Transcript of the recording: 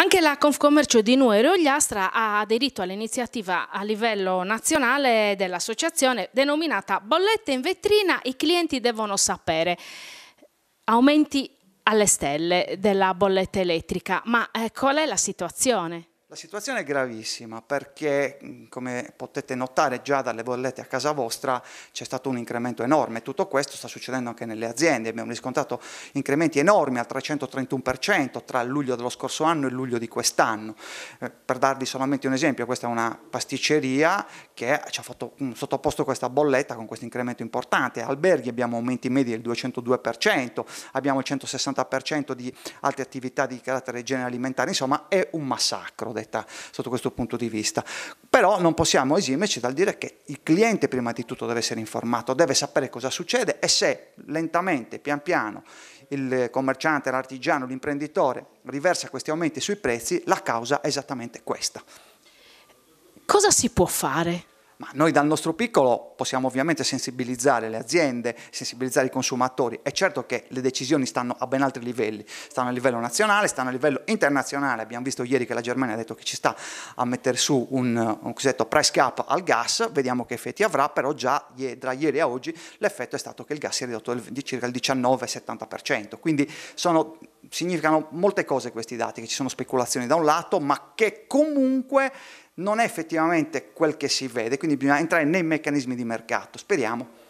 Anche la Confcommercio di Nuoro Ogliastra ha aderito all'iniziativa a livello nazionale dell'associazione denominata Bollette in vetrina i clienti devono sapere. Aumenti alle stelle della bolletta elettrica, ma eh, qual è la situazione? La situazione è gravissima perché, mm, come potete notare già dalle bollette a casa vostra, c'è stato un incremento enorme. Tutto questo sta succedendo anche nelle aziende. Abbiamo riscontrato incrementi enormi al 331% tra luglio dello scorso anno e luglio di quest'anno. Eh, per darvi solamente un esempio, questa è una pasticceria che ci ha fatto, mm, sottoposto questa bolletta con questo incremento importante. Alberghi abbiamo aumenti medi del 202%, abbiamo il 160% di altre attività di carattere genere alimentare. Insomma, è un massacro detta sotto questo punto di vista. Però non possiamo esimerci dal dire che il cliente prima di tutto deve essere informato, deve sapere cosa succede e se lentamente, pian piano, il commerciante, l'artigiano, l'imprenditore riversa questi aumenti sui prezzi, la causa è esattamente questa. Cosa si può fare? ma noi dal nostro piccolo possiamo ovviamente sensibilizzare le aziende, sensibilizzare i consumatori. È certo che le decisioni stanno a ben altri livelli, stanno a livello nazionale, stanno a livello internazionale. Abbiamo visto ieri che la Germania ha detto che ci sta a mettere su un, un cosiddetto price cap al gas, vediamo che effetti avrà, però già tra ieri a oggi l'effetto è stato che il gas si è ridotto di circa il 19-70%. Quindi sono, significano molte cose questi dati, che ci sono speculazioni da un lato, ma che comunque non è effettivamente quel che si vede, quindi bisogna entrare nei meccanismi di mercato. Speriamo